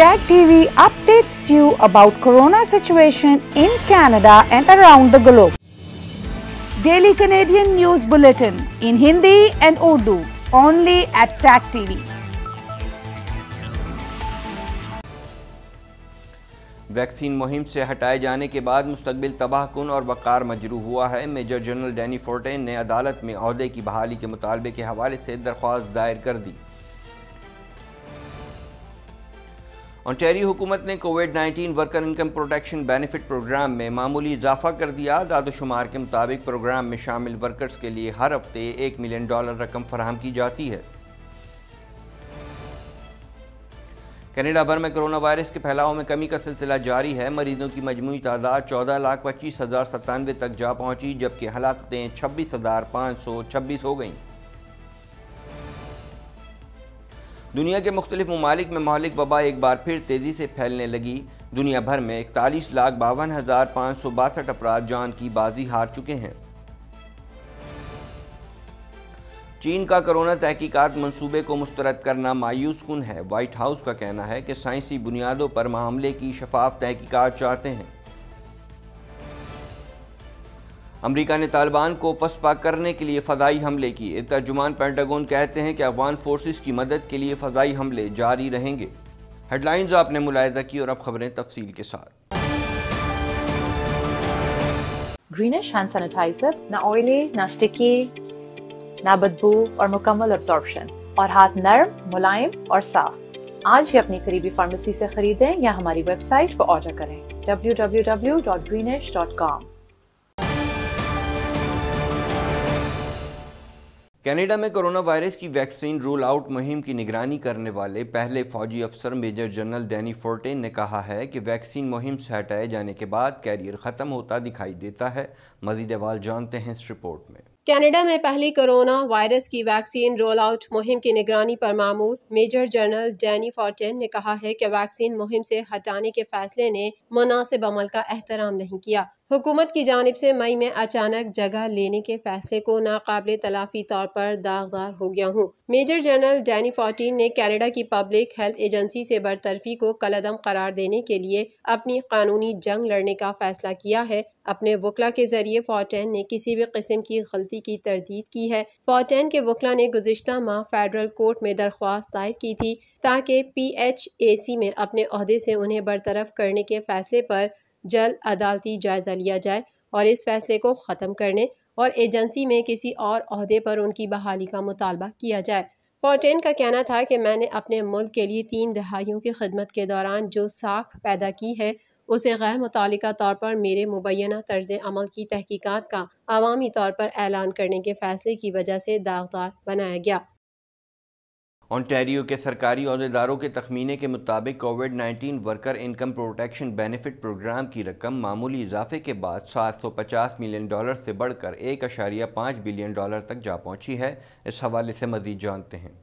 Tag TV updates you about corona situation in Canada and around the globe. Daily Canadian News Bulletin in Hindi and Urdu only at Tag TV. Vaccine मुहिम से हटाए जाने के बाद मुस्तबिल तबाहकुन और वक़ार मजरू हुआ है मेजर जनरल डैनी फोर्टेन ने अदालत में अहदे की बहाली के मुतालबे के हवाले से दरख्वास्त दायर कर दी ऑनटेरी हुकूमत ने Covid 19 worker income protection benefit program में मामूली इजाफा कर दिया दादोशुमार के मुताबिक प्रोग्राम में शामिल वर्कर्स के लिए हर हफ्ते एक मिलियन डॉलर रकम फराहम की जाती है कनाडा भर में कोरोना वायरस के फैलाव में कमी का सिलसिला जारी है मरीजों की मजमू तादाद चौदह लाख पच्चीस हज़ार सत्तानवे तक जा पहुंची जबकि हलाकतें छब्बीस हज़ार पाँच सौ छब्बीस हो गईं दुनिया के मुख्तलि ममालिक में मालिक वबा एक बार फिर तेज़ी से फैलने लगी दुनिया भर में इकतालीस लाख बावन हज़ार पाँच सौ बासठ अफराद जान की बाजी हार चुके हैं चीन का कोरोना तहकीकात मंसूबे को मुस्तरद करना मायूस कन है वाइट हाउस का कहना है कि साइंसी बुनियादों पर मामले की शफाफ तहकीकत चाहते हैं अमरीका ने तालिबान को पसपा करने के लिए फ़जाई हमले किए तर्जुमान पेंटागोन कहते हैं कि अफगान फोर्सेस की मदद के लिए फ़जाई हमले जारी रहेंगे हेडलाइंस आपने मुलायदा की और अब खबरें तफसील के साथ ग्रीनिश हैंड सैनिटाइजर ना ऑयली ना स्टिकी ना बदबू और मुकम्मल अब्जॉर्बशन और हाथ नरम मुलायम और साफ आज ही अपनी करीबी फार्मेसी से खरीदें या हमारी वेबसाइट पर ऑर्डर करें www.greenish.com कनाडा में कोरोना वायरस की वैक्सीन रोल आउट मुहिम की निगरानी करने वाले पहले फौजी अफसर मेजर जनरल डैनी फोर्टेन ने कहा है कि वैक्सीन मुहिम से हटाए जाने के बाद कैरियर खत्म होता दिखाई देता है मजीद अवाल जानते हैं इस रिपोर्ट में कनाडा में पहली कोरोना वायरस की वैक्सीन रोल आउट मुहिम की निगरानी पर मामूर मेजर जनरल डैनी फोर्टेन ने कहा है कि वैक्सीन मुहिम से हटाने के फैसले ने मुनासिब अमल का एहतराम नहीं किया हुकूमत की जानब से मई में अचानक जगह लेने के फैसले को नाकबिल तलाफी तौर पर दागदार हो गया हूँ मेजर जनरल डैनी फोर्टीन ने कैनेडा की पब्लिक हेल्थ एजेंसी से बरतरफी को कलदम करार देने के लिए अपनी कानूनी जंग लड़ने का फैसला किया है अपने वकला के जरिए फोर्टेन ने किसी भी किस्म की गलती की तरदीद की है फोर्टेन के वकला ने गुजशत माह फेडरल कोर्ट में दरख्वास्त दायर की थी ताकि पी एच ए सी में अपने अहदे से उन्हें बरतरफ करने के फैसले पर जल्द अदालती जायज़ा लिया जाए और इस फैसले को ख़त्म करने और एजेंसी में किसी और अहदे पर उनकी बहाली का मुतालबा किया जाए फोर्टेन का कहना था कि मैंने अपने मुल्क के लिए तीन दहाइयों की खदमत के दौरान जो साख पैदा की है उसे गैर मुतल तौर पर मेरे मुबैना तर्ज अमल की तहकीकत का अवामी तौर पर ऐलान करने के फैसले की वजह से दागदार बनाया गया ऑनटेरियो के सरकारी अहदेदारों के तखमीने के मुताबिक Covid 19 worker income protection benefit program की रकम मामूली इजाफे के बाद 750 मिलियन डॉलर से बढ़कर एक अशारिया पाँच बिलियन डॉलर तक जा पहुंची है इस हवाले से मजीद जानते हैं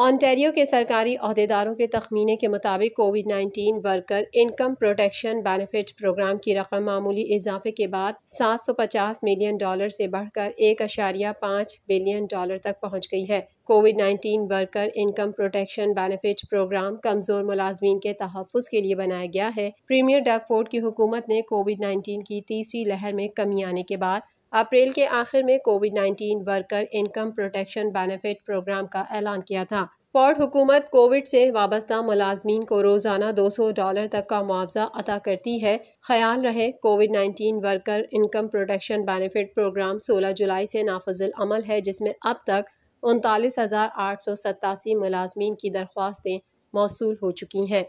ऑनटेरियो के सरकारी अहदेदारों के तखमीने के मुताबिक Covid 19 worker income protection benefit program की रकम मामूली इजाफे के बाद 750 मिलियन डॉलर से बढ़कर एक अशारिया पाँच बिलियन डॉलर तक पहुंच गई है Covid 19 worker income protection benefit program कमज़ोर मुलाजमीन के तहफ़ के लिए बनाया गया है प्रीमियर डगफोर्ड की हुकूमत ने कोविड नाइन्टीन की तीसरी लहर में कमी आने के बाद अप्रैल के आखिर में Covid 19 worker income protection benefit program का ऐलान किया था फॉर्ड हुकूमत कोविड से वाबस्ता मुलाजमीन को रोज़ाना 200 डॉलर तक का मुआवजा अदा करती है ख्याल रहे Covid 19 worker income protection benefit program 16 जुलाई से नाफजल अमल है जिसमें अब तक उनतालीस हज़ार आठ सौ सतासी मुलाजमीन की दरख्वास्तें मौसू हो चुकी हैं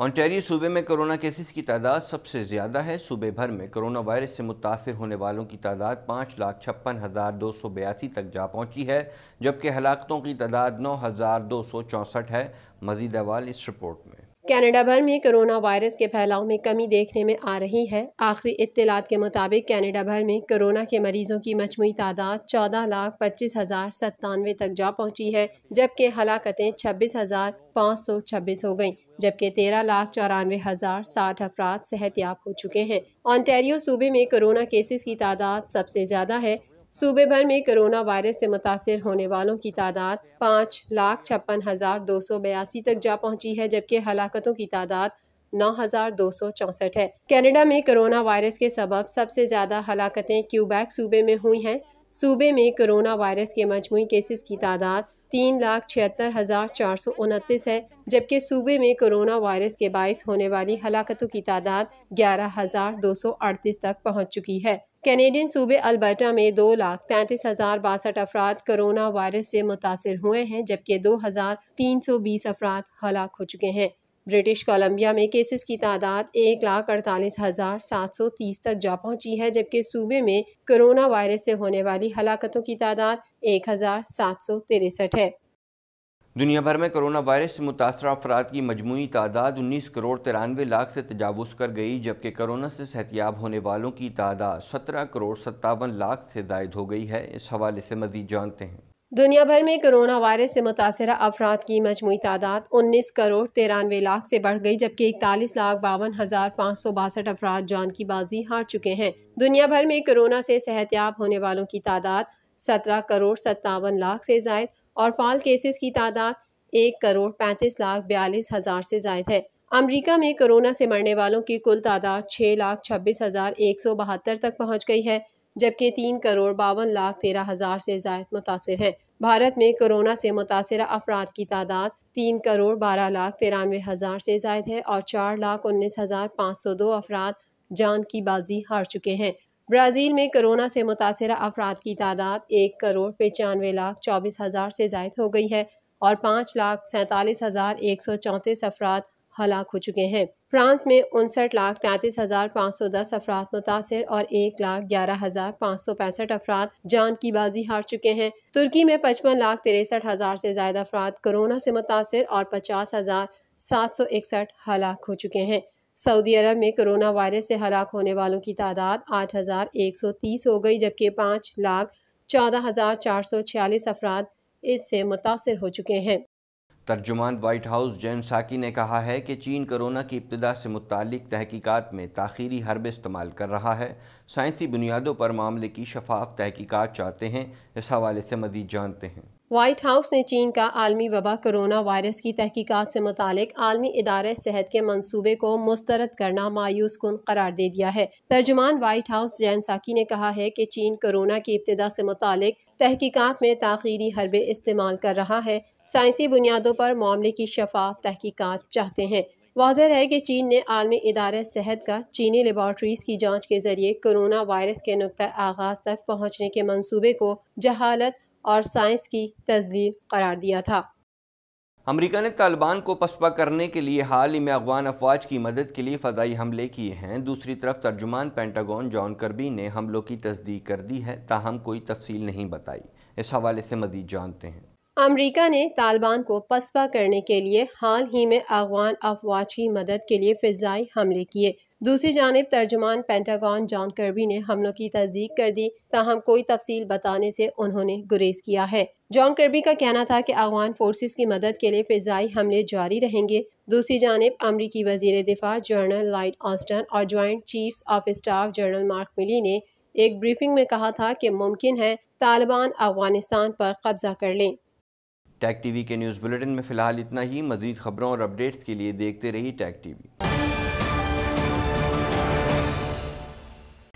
ऑनटेरियो सूबे में कोरोना केसेस की तादाद सबसे ज़्यादा है सूबे भर में कोरोना वायरस से मुतासर होने वालों की तादाद पाँच लाख छप्पन हज़ार दो सौ बयासी तक जा पहुँची है जबकि हलाकतों की तादाद नौ हज़ार दो सौ चौंसठ है मजीद अवाल इस रिपोर्ट में कनाडा भर में कोरोना वायरस के फैलाव में कमी देखने में आ रही है आखिरी इतलात के मुताबिक कनाडा भर में कोरोना के मरीजों की मजमू तादाद चौदह लाख पच्चीस हज़ार सत्तानवे तक जा पहुंची है जबकि हलाकतें छब्बीस हज़ार पाँच सौ छब्बीस हो गई जबकि तेरह लाख चौरानवे हज़ार साठ अफराद सेहतियाब हो चुके हैं ऑन्टेरियो सूबे में कोरोना केसेस की तादाद सबसे ज़्यादा है सूबे भर में कोरोना वायरस से मुतासर होने वालों की तादाद पाँच लाख छप्पन हज़ार दो सौ बयासी तक जा पहुंची है जबकि हलाकतों की तादाद नौ हज़ार दो सौ चौंसठ है कनाडा में कोरोना वायरस के सबब सबसे ज़्यादा हलाकतें क्यूबैक सूबे में हुई हैं सूबे में कोरोना वायरस के मजमू केसेस की तादाद तीन लाख छिहत्तर हज़ार चार सौ उनतीस है जबकि सूबे में कोरोना वायरस के बायस होने वाली हलाकतों की तादाद ग्यारह हज़ार दो सौ अड़तीस तक पहुँच चुकी है कैनेडियन सूबे अल्बर्टा में दो लाख तैंतीस हज़ार बासठ अफराद कोरोना वायरस से मुतासर हुए हैं जबकि दो हज़ार तीन सौ बीस अफराद हलाक हो चुके हैं ब्रिटिश कोलंबिया में केसेस की तादाद एक लाख अड़तालीस हज़ार सात सौ तीस तक जा पहुंची है जबकि सूबे में कोरोना वायरस से होने वाली हलाकतों की तादाद एक हज़ार सात सौ तिरसठ है दुनिया भर में कोरोना वायरस से मुतासर अफराद की मजमू तादाद उन्नीस करोड़ तिरानवे लाख से तजावज़ कर गई जबकि कोरोना से सेहतियाब होने वालों की तादाद सत्रह करोड़ सत्तावन लाख से जायद हो गई है इस हवाले से मजीद जानते हैं दुनिया भर में कोरोना वायरस से मुतासर अफराद की मजमू तादाद उन्नीस करोड़ तिरानवे लाख से बढ़ गई जबकि इकतालीस लाख बावन हज़ार पाँच सौ बासठ अफराद जान की बाजी हार चुके हैं दुनिया भर में कोरोना से सेहतियाब होने वालों की तादाद सत्रह करोड़ सत्तावन लाख से जायद और फाल केसेस की तादाद एक करोड़ पैंतीस लाख बयालीस हज़ार से जायद है अमरीका में कोरोना से मरने वालों की कुल तादाद छः लाख छब्बीस हज़ार एक सौ बहत्तर तक पहुँच गई है जबकि तीन करोड़ बावन लाख तेरह हज़ार से जायद मुतासर हैं भारत में कोरोना से मुतासर अफराद की तादाद तीन करोड़ बारह लाख तिरानवे हज़ार से जायद है और चार लाख उन्नीस हज़ार पाँच सौ दो अफराद जान की बाजी हार चुके हैं ब्राज़ील में कोरोना से मुतासर अफराद की तादाद एक करोड़ पचानवे लाख चौबीस हज़ार से जायद हो गई है और पाँच लाख सैंतालीस हज़ार एक सौ चौंतीस अफराद हलाक हो चुके हैं फ्रांस में उनसठ लाख तैंतीस हज़ार पाँच सौ दस अफराद मुतासर और एक लाख ग्यारह हज़ार पाँच सौ पैंसठ अफराद जान की बाजी हार चुके हैं तुर्की में पचपन लाख तिरसठ हज़ार से ज्यादा अफराद कोरोना से मुतासर और पचास हज़ार सात सौ इकसठ हलाक हो चुके हैं सऊदी अरब में कोरोना वायरस से हलाक होने वालों की तादाद आठ हज़ार एक सौ तीस हो गई जबकि पाँच लाख चौदह हज़ार चार सौ छियालीस अफराद इससे मुतासर हो चुके हैं तर्जुमान वाइट हाउस जैन साकी ने कहा है कि चीन कोरोना की इब्तदा से मुतक तहकीकत में ताखीरी हरब इस्तेमाल कर रहा है साइंसी बुनियादों पर मामले की शफाफ तहकीकत चाहते हैं इस हवाले से मजीद जानते हैं वाइट हाउस ने चीन का आलमी वबा कोरोना वायरस की तहकीकात से मुतक आलमी इदारे सेहत के मंसूबे को मुस्तरद करना मायूस कन करार दे दिया है तर्जुमान वाइट हाउस जैन साकी ने कहा है कि चीन कोरोना की इब्तदा से मुतक तहकीकात में तखीरी हरबे इस्तेमाल कर रहा है साइंसी बुनियादों पर मामले की शफाफ तहकीकात चाहते हैं वाजह है कि चीन ने आलमी इदारे सेहत का चीनी लेबॉर्ट्रीज की जाँच के जरिए कोरोना वायरस के नुक़ आगाज तक पहुँचने के मनसूबे को जहालत और साइंस की तजलील करार दिया था अमरीका ने तालिबान को पसपा करने के लिए हाल ही में अफगान अफवाज की मदद के लिए फ़जाई हमले किए हैं दूसरी तरफ तर्जुमान पेंटागन जॉन करबी ने हमलों की तस्दीक कर दी है ताहम कोई तफसील नहीं बताई इस हवाले से मजीद जानते हैं अमरीका ने तालिबान को पसपा करने के लिए हाल ही में अफगान अफवाज की मदद के लिए फ़जाई हमले किए दूसरी जानब तर्जमान पेंटागॉन जॉन कर्बी ने हमलों की तस्दीक कर दी ताहम कोई तफसील बताने से उन्होंने गुरेज किया है जॉन कर्बी का कहना था कि अफगान फोर्सेस की मदद के लिए फिजाई हमले जारी रहेंगे दूसरी जानब अमरीकी वजीर दिफा जनरल लाइट ऑस्टन और joint chief of staff general Mark Milley ने एक ब्रीफिंग में कहा था कि मुमकिन है तालिबान अफगानिस्तान पर कब्जा कर लें टैग टीवी के न्यूज़ बुलेटिन में फ़िलहाल इतना ही मजीद खबरों और अपडेट्स के लिए देखते रहिए टैग टीवी